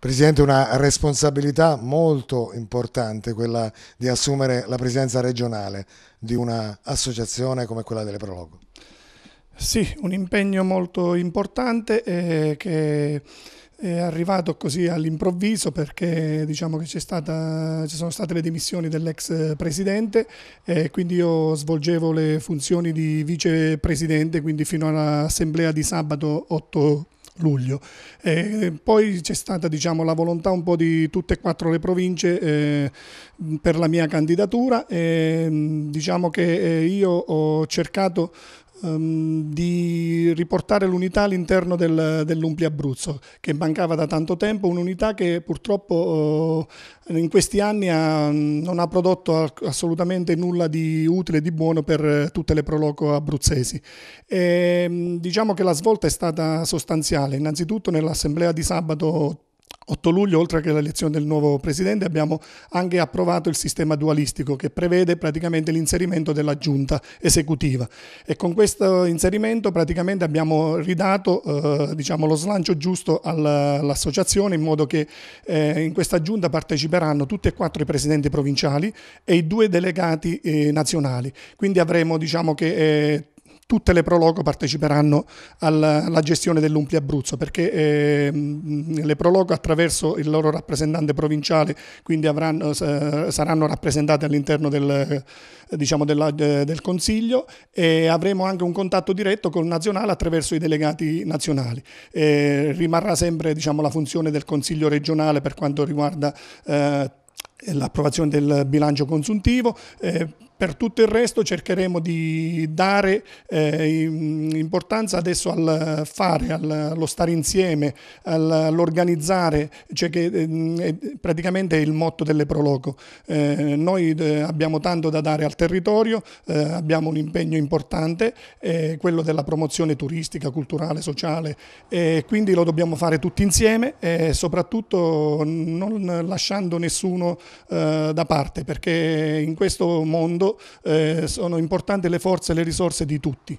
Presidente, una responsabilità molto importante quella di assumere la presidenza regionale di un'associazione come quella delle Prologo. Sì, un impegno molto importante eh, che è arrivato così all'improvviso perché diciamo che stata, ci sono state le dimissioni dell'ex presidente e eh, quindi io svolgevo le funzioni di vicepresidente quindi fino all'assemblea di sabato 8 luglio. Eh, poi c'è stata diciamo, la volontà un po' di tutte e quattro le province eh, per la mia candidatura. Eh, diciamo che eh, io ho cercato um, di riportare l'unità all'interno del, dell'Umpli Abruzzo, che mancava da tanto tempo, un'unità che purtroppo uh, in questi anni ha, non ha prodotto assolutamente nulla di utile, e di buono per tutte le proloco abruzzesi. E, ehm, diciamo che la svolta è stata sostanziale, innanzitutto nell'assemblea di sabato 8 luglio, oltre che l'elezione del nuovo presidente, abbiamo anche approvato il sistema dualistico che prevede praticamente l'inserimento della giunta esecutiva e con questo inserimento praticamente abbiamo ridato eh, diciamo, lo slancio giusto all'associazione in modo che eh, in questa giunta parteciperanno tutti e quattro i presidenti provinciali e i due delegati eh, nazionali. Quindi avremo diciamo che eh, tutte le Proloco parteciperanno alla, alla gestione dell'Umpli Abruzzo perché eh, le Proloco attraverso il loro rappresentante provinciale quindi avranno, eh, saranno rappresentate all'interno del, eh, diciamo della, del, Consiglio e avremo anche un contatto diretto con il nazionale attraverso i delegati nazionali. rimarrà sempre diciamo, la funzione del Consiglio regionale per quanto riguarda eh, l'approvazione del bilancio consuntivo. Per tutto il resto cercheremo di dare eh, importanza adesso al fare, allo stare insieme, all'organizzare, cioè che eh, praticamente è il motto delle Proloco. Eh, noi eh, abbiamo tanto da dare al territorio, eh, abbiamo un impegno importante, quello della promozione turistica, culturale, sociale, e quindi lo dobbiamo fare tutti insieme e soprattutto non lasciando nessuno eh, da parte perché in questo mondo eh, sono importanti le forze e le risorse di tutti.